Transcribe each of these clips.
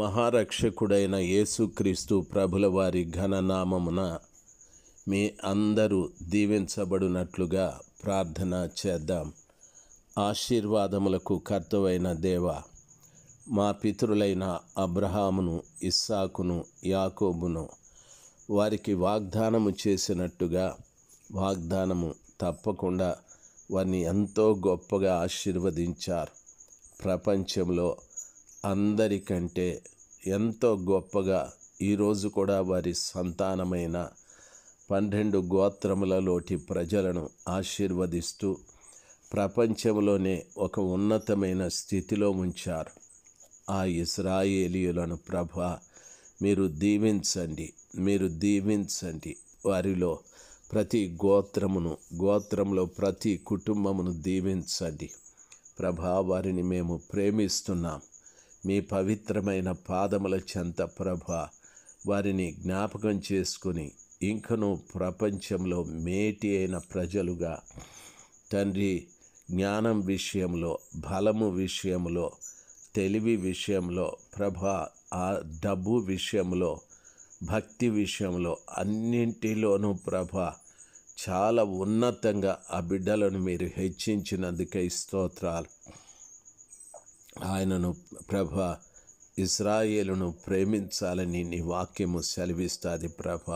మహారక్షకుడైన యేసుక్రీస్తు ప్రభుల వారి ఘననామమున మీ అందరూ దీవించబడినట్లుగా ప్రార్థన చేద్దాం ఆశీర్వాదములకు కర్తవైన దేవ మా పితృలైన అబ్రహామును ఇస్సాకును యాకోబును వారికి వాగ్దానము చేసినట్టుగా వాగ్దానము తప్పకుండా వారిని ఎంతో గొప్పగా ఆశీర్వదించారు ప్రపంచంలో అందరికంటే ఎంతో గొప్పగా ఈరోజు కూడా వారి సంతానమైన పన్నెండు గోత్రములలోటి ప్రజలను ఆశీర్వదిస్తూ ప్రపంచంలోనే ఒక ఉన్నతమైన స్థితిలో ఉంచారు ఆ ఇస్రాయేలీయులను ప్రభ మీరు దీవించండి మీరు దీవించండి వారిలో ప్రతి గోత్రమును గోత్రంలో ప్రతి కుటుంబమును దీవించండి ప్రభా వారిని మేము ప్రేమిస్తున్నాం మీ పవిత్రమైన పాదముల చెంత ప్రభ వారిని జ్ఞాపకం చేసుకుని ఇంకను ప్రపంచంలో మేటి అయిన ప్రజలుగా తండ్రి జ్ఞానం విషయంలో బలము విషయంలో తెలివి విషయంలో ప్రభ ఆ డబ్బు విషయంలో భక్తి విషయంలో అన్నింటిలోనూ ప్రభ చాలా ఉన్నతంగా ఆ బిడ్డలను మీరు హెచ్చించినందుకై స్తోత్రాలు ఆయనను ప్రభ ఇస్రాయేలును ప్రేమించాలని నీ వాక్యము సెలవిస్తుంది ప్రభ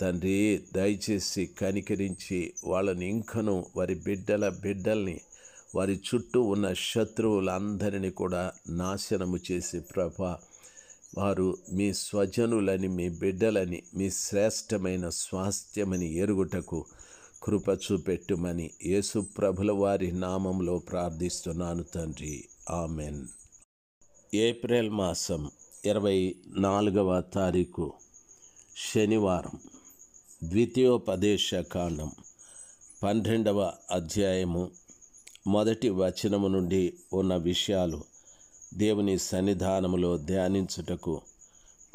తండ్రి దయచేసి కనికరించి వాళ్ళని ఇంకను వారి బిడ్డల బిడ్డల్ని వారి చుట్టూ ఉన్న శత్రువులందరినీ కూడా నాశనము చేసి ప్రభ వారు మీ స్వజనులని మీ బిడ్డలని మీ శ్రేష్టమైన స్వాస్థ్యమని ఎరుగుటకు కృప చూపెట్టుమని యేసుప్రభుల వారి నామంలో ప్రార్థిస్తున్నాను తండ్రి ఆమెన్ ఏప్రిల్ మాసం ఇరవై నాలుగవ తారీఖు శనివారం ద్వితీయోపదేశ కాండం పన్నెండవ అధ్యాయము మొదటి వచనము నుండి ఉన్న విషయాలు దేవుని సన్నిధానములో ధ్యానించుటకు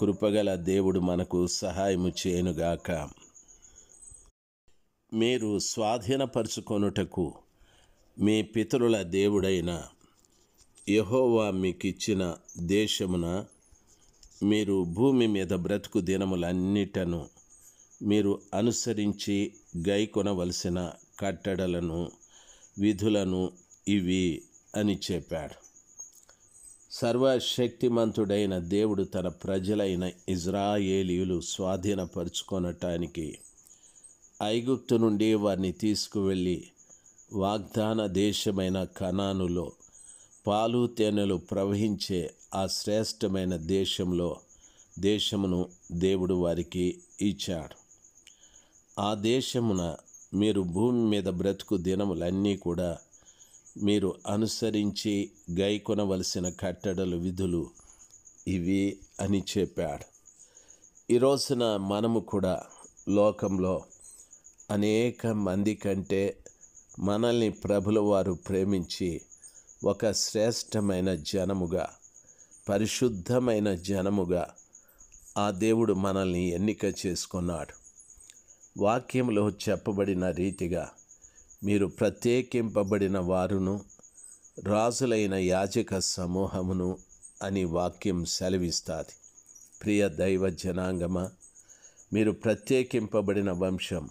కృపగల దేవుడు మనకు సహాయము చేయనుగాక మీరు స్వాధీనపరుచుకొనుటకు మీ పితరుల దేవుడైన యహోవా మీకిచ్చిన దేశమున మీరు భూమి మీద బ్రతుకు దినములన్నిటను మీరు అనుసరించి గైకొనవలసిన కట్టడలను విధులను ఇవి అని చెప్పాడు సర్వశక్తిమంతుడైన దేవుడు తన ప్రజలైన ఇజ్రాయేలీయులు స్వాధీనపరుచుకొనటానికి ఐగుప్తు నుండి వారిని తీసుకువెళ్ళి వాగ్దాన దేశమైన కణానులో పాలు తేనెలు ప్రవహించే ఆ శ్రేష్టమైన దేశంలో దేశమును దేవుడు వారికి ఇచ్చాడు ఆ దేశమున మీరు భూమి మీద బ్రతుకు దినములన్నీ కూడా మీరు అనుసరించి గైకొనవలసిన కట్టడలు విధులు ఇవి అని చెప్పాడు ఈ రోజున మనము కూడా లోకంలో అనేక మంది కంటే మనల్ని ప్రభుల వారు ప్రేమించి ఒక శ్రేష్టమైన జనముగా పరిశుద్ధమైన జనముగా ఆ దేవుడు మనల్ని ఎన్నిక చేసుకున్నాడు వాక్యంలో చెప్పబడిన రీతిగా మీరు ప్రత్యేకింపబడిన వారును రాజులైన యాజక సమూహమును అని వాక్యం సెలవిస్తుంది ప్రియ దైవ జనాంగమ మీరు ప్రత్యేకింపబడిన వంశం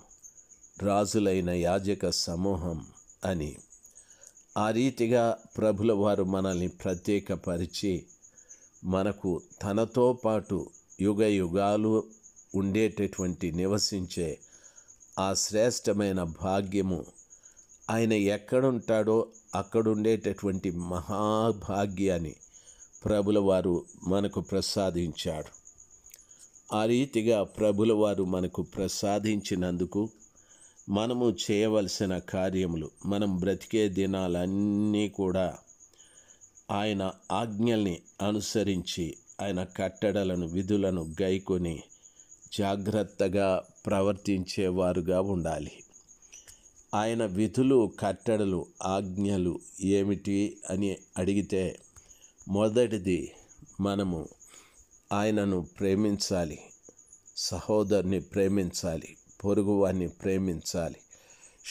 రాజులైన యాజక సమూహం అని ఆ రీతిగా ప్రభుల వారు మనల్ని ప్రత్యేకపరిచి మనకు తనతో పాటు యుగ యుగాలు ఉండేటటువంటి నివసించే ఆ శ్రేష్టమైన భాగ్యము ఆయన ఎక్కడుంటాడో అక్కడుండేటటువంటి మహాభాగ్యాన్ని ప్రభుల వారు మనకు ప్రసాదించాడు ఆ రీతిగా ప్రభుల వారు మనకు ప్రసాదించినందుకు మనము చేయవలసిన కార్యములు మనం బ్రతికే దినాలన్నీ కూడా ఆయన ఆజ్ఞల్ని అనుసరించి ఆయన కట్టడలను విధులను గైకొని జాగ్రత్తగా ప్రవర్తించేవారుగా ఉండాలి ఆయన విధులు కట్టడలు ఆజ్ఞలు ఏమిటి అని అడిగితే మొదటిది మనము ఆయనను ప్రేమించాలి సహోదరుని ప్రేమించాలి పొరుగువాన్ని ప్రేమించాలి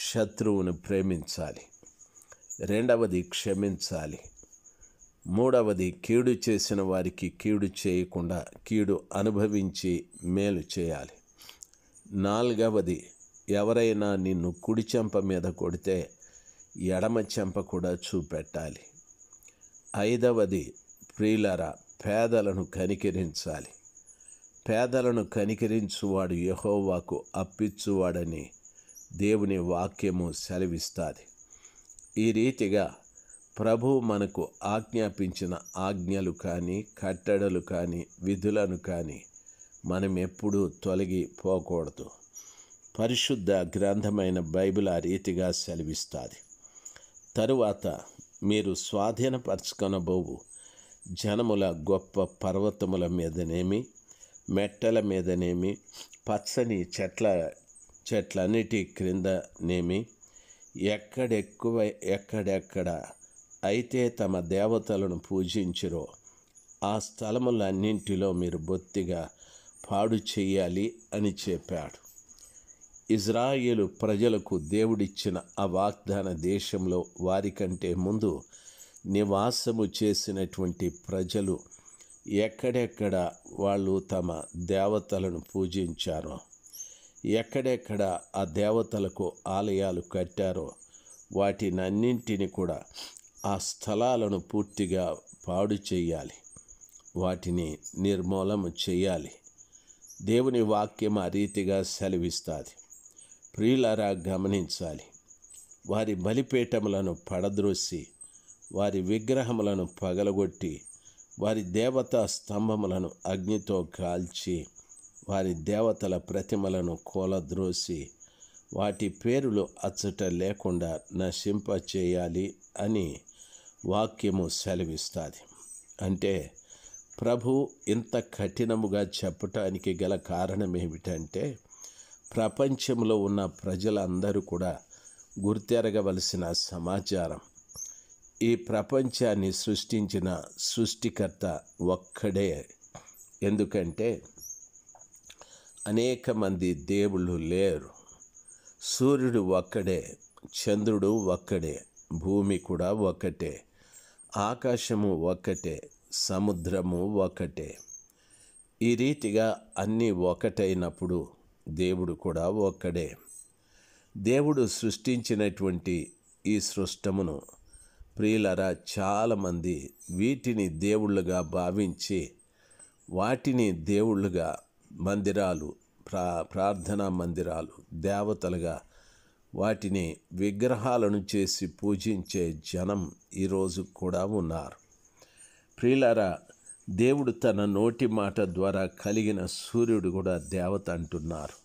శత్రువును ప్రేమించాలి రెండవది క్షమించాలి మూడవది కీడు చేసిన వారికి కీడు చేయకుండా కీడు అనుభవించి మేలు చేయాలి నాలుగవది ఎవరైనా నిన్ను కుడి చెంప మీద కొడితే ఎడమ చెంప కూడా చూపెట్టాలి ఐదవది ప్రియులరా పేదలను కనికరించాలి పేదలను కనికరించువాడు యహోవాకు అప్పించువాడని దేవుని వాక్యము సెలవిస్తుంది ఈ రీతిగా ప్రభు మనకు ఆజ్ఞాపించిన ఆజ్ఞలు కానీ కట్టడలు కానీ విధులను కానీ మనం ఎప్పుడూ తొలగిపోకూడదు పరిశుద్ధ గ్రంథమైన బైబిల్ ఆ రీతిగా సెలవిస్తుంది తరువాత మీరు స్వాధీనపరచుకొనబోవు జనముల గొప్ప పర్వతముల మీదనేమి మెట్టల మీదనేమి పచ్చని చెట్ల చెట్లన్నిటి క్రిందనేమి ఎక్కడెక్కువ ఎక్కడెక్కడ అయితే తమ దేవతలను పూజించిరో ఆ స్థలములన్నింటిలో మీరు బొత్తిగా పాడు చేయాలి అని చెప్పాడు ఇజ్రాయేలు ప్రజలకు దేవుడిచ్చిన ఆ వాగ్దాన దేశంలో వారికంటే ముందు నివాసము చేసినటువంటి ప్రజలు ఎక్కడెక్కడ వాళ్ళు తమ దేవతలను పూజించారో ఎక్కడెక్కడ ఆ దేవతలకు ఆలయాలు కట్టారో వాటినన్నింటిని కూడా ఆ స్థలాలను పూర్తిగా పాడు చేయాలి వాటిని నిర్మూలము చేయాలి దేవుని వాక్యం ఆ రీతిగా సెలవిస్తుంది ప్రియులరా గమనించాలి వారి బలిపీఠములను పడద్రోసి వారి విగ్రహములను పగలగొట్టి వారి దేవతా స్తంభములను అగ్నితో కాల్చి వారి దేవతల ప్రతిమలను కోలద్రోసి వాటి పేరులు అచ్చట లేకుండా నశింప చేయాలి అని వాక్యము సెలవిస్తుంది అంటే ప్రభు ఇంత కఠినముగా చెప్పటానికి గల కారణం ఏమిటంటే ప్రపంచంలో ఉన్న ప్రజలందరూ కూడా గుర్తెరగవలసిన సమాచారం ఈ ప్రపంచాన్ని సృష్టించిన సృష్టికర్త ఒక్కడే ఎందుకంటే అనేక మంది దేవుళ్ళు లేరు సూర్యుడు ఒక్కడే చంద్రుడు ఒక్కడే భూమి కూడా ఒక్కటే ఆకాశము ఒక్కటే సముద్రము ఒక్కటే ఈ రీతిగా అన్నీ ఒకటైనప్పుడు దేవుడు కూడా ఒక్కడే దేవుడు సృష్టించినటువంటి ఈ సృష్టమును ప్రియులరా చాలామంది వీటిని దేవుళ్ళుగా భావించి వాటిని దేవుళ్ళుగా మందిరాలు ప్రా ప్రార్థనా మందిరాలు దేవతలుగా వాటిని విగ్రహాలను చేసి పూజించే జనం ఈరోజు కూడా ఉన్నారు ప్రియులరా దేవుడు తన నోటి మాట ద్వారా కలిగిన సూర్యుడు కూడా దేవత అంటున్నారు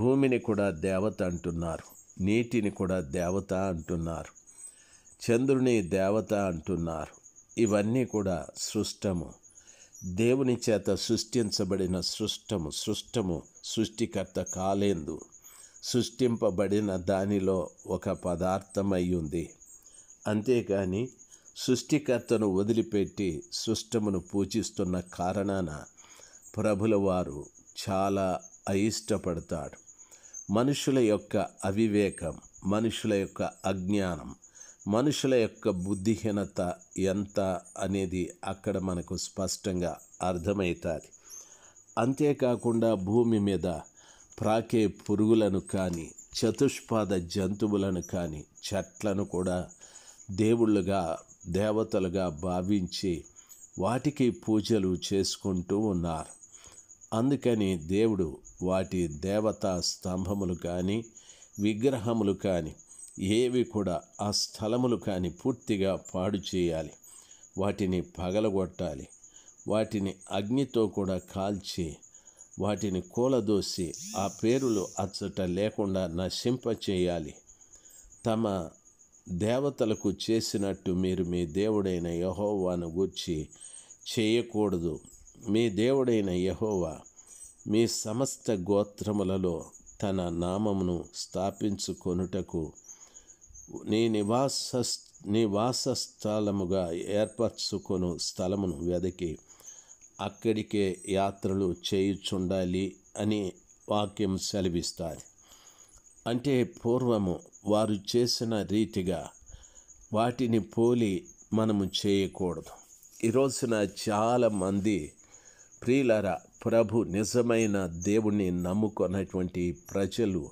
భూమిని కూడా దేవత అంటున్నారు నీటిని కూడా దేవత అంటున్నారు చంద్రుని దేవత అంటున్నారు ఇవన్నీ కూడా సృష్టము దేవుని చేత సృష్టించబడిన సృష్టము సృష్టము సృష్టికర్త కాలేందు సృష్టింపబడిన దానిలో ఒక పదార్థమై ఉంది అంతేకాని సృష్టికర్తను వదిలిపెట్టి సృష్టమును పూజిస్తున్న కారణాన ప్రభుల వారు చాలా అయిష్టపడతాడు మనుషుల యొక్క అవివేకం మనుషుల యొక్క అజ్ఞానం మనుషుల యొక్క బుద్ధిహీనత ఎంత అనేది అక్కడ మనకు స్పష్టంగా అర్థమవుతుంది అంతేకాకుండా భూమి మీద ప్రాకే పురుగులను కానీ చతుష్పాద జంతువులను కానీ చెట్లను కూడా దేవుళ్ళుగా దేవతలుగా భావించి వాటికి పూజలు చేసుకుంటూ ఉన్నారు అందుకని దేవుడు వాటి దేవతా స్తంభములు కానీ విగ్రహములు కానీ ఏవి కూడా ఆ స్థలములు కానీ పూర్తిగా పాడు చేయాలి వాటిని పగలగొట్టాలి వాటిని అగ్నితో కూడా కాల్చి వాటిని కూలదోసి ఆ పేరులు అచ్చట లేకుండా నశింప చేయాలి తమ దేవతలకు చేసినట్టు మీరు మీ దేవుడైన యహోవాను గూర్చి చేయకూడదు మీ దేవుడైన యహోవా మీ సమస్త గోత్రములలో తన నామమును స్థాపించుకొనుటకు నీ నివాస నివాస స్థలముగా ఏర్పరచుకొను స్థలమును వెదకి అక్కడికే యాత్రలు చేయుచుండాలి అని వాక్యం సెలవిస్తారు అంటే పూర్వము వారు చేసిన రీతిగా వాటిని పోలి మనము చేయకూడదు ఈరోజున చాలామంది ప్రియులరా ప్రభు నిజమైన దేవుణ్ణి నమ్ముకున్నటువంటి ప్రజలు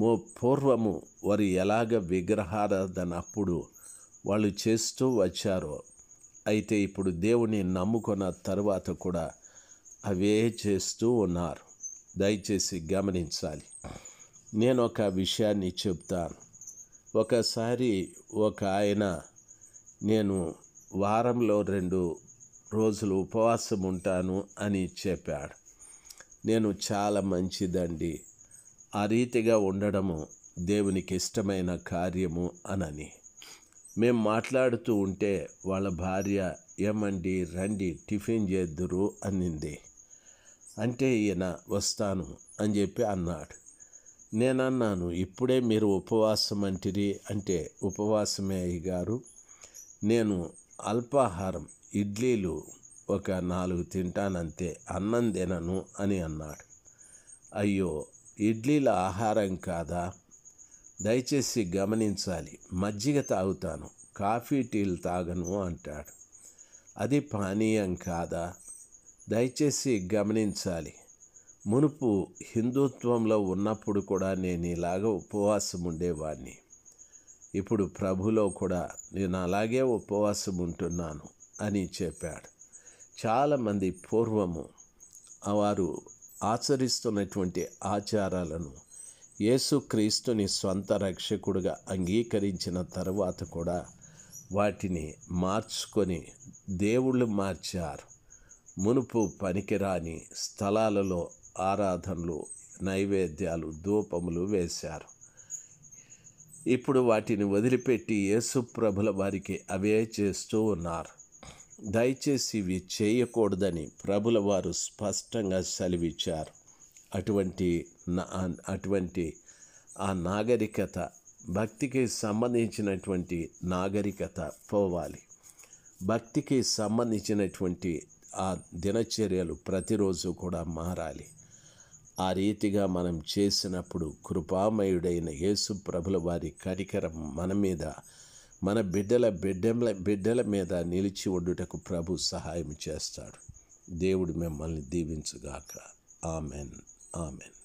మో పూర్వము వారు ఎలాగ విగ్రహారాధన అప్పుడు వాళ్ళు చేస్తూ వచ్చారో అయితే ఇప్పుడు దేవుని నమ్ముకున్న తర్వాత కూడా అవే చేస్తూ ఉన్నారు దయచేసి గమనించాలి నేను ఒక విషయాన్ని చెప్తాను ఒకసారి ఒక ఆయన నేను వారంలో రెండు రోజులు ఉపవాసం ఉంటాను అని చెప్పాడు నేను చాలా మంచిదండి ఆ రీతిగా ఉండడము దేవునికి ఇష్టమైన కార్యము అనని మేము మాట్లాడుతూ ఉంటే వాళ్ళ భార్య ఏమండి రండి టిఫిన్ చేద్దురు అనింది అంటే ఈయన వస్తాను అని చెప్పి అన్నాడు నేనన్నాను ఇప్పుడే మీరు ఉపవాసం అంటిరి అంటే ఉపవాసమే అయ్యారు నేను అల్పాహారం ఇడ్లీలు ఒక నాలుగు తింటానంతే అన్నం తినను అని అన్నాడు అయ్యో ఇడ్లీల ఆహారం కాదా దయచేసి గమనించాలి మజ్జిగ తాగుతాను కాఫీ టీలు తాగను అంటాడు అది పానీయం కాదా దయచేసి గమనించాలి మునుపు హిందుత్వంలో ఉన్నప్పుడు కూడా నేను ఇలాగ ఉపవాసం ఉండేవాడిని ఇప్పుడు ప్రభులో కూడా నేను అలాగే ఉపవాసం ఉంటున్నాను అని చెప్పాడు చాలామంది పూర్వము వారు ఆచరిస్తున్నటువంటి ఆచారాలను యేసుక్రీస్తుని స్వంత రక్షకుడుగా అంగీకరించిన తర్వాత కూడా వాటిని మార్చుకొని దేవుళ్ళు మార్చారు మునుపు పనికిరాని స్థలాలలో ఆరాధనలు నైవేద్యాలు ధూపములు వేశారు ఇప్పుడు వాటిని వదిలిపెట్టి ప్రభుల వారికి అవే చేస్తూ ఉన్నారు దయచేసి ఇవి చేయకూడదని ప్రభుల వారు స్పష్టంగా సెలవిచ్చారు అటువంటి అటువంటి ఆ నాగరికత భక్తికి సంబంధించినటువంటి నాగరికత పోవాలి భక్తికి సంబంధించినటువంటి ఆ దినచర్యలు ప్రతిరోజు కూడా మారాలి ఆ రీతిగా మనం చేసినప్పుడు కృపామయుడైన యేసు ప్రభుల వారి కరికరం మన మీద మన బిడ్డల బిడ్డల బిడ్డల మీద నిలిచి ఒడ్డుటకు ప్రభు సహాయం చేస్తాడు దేవుడు మిమ్మల్ని దీవించుగాక ఆమెన్ ఆమెన్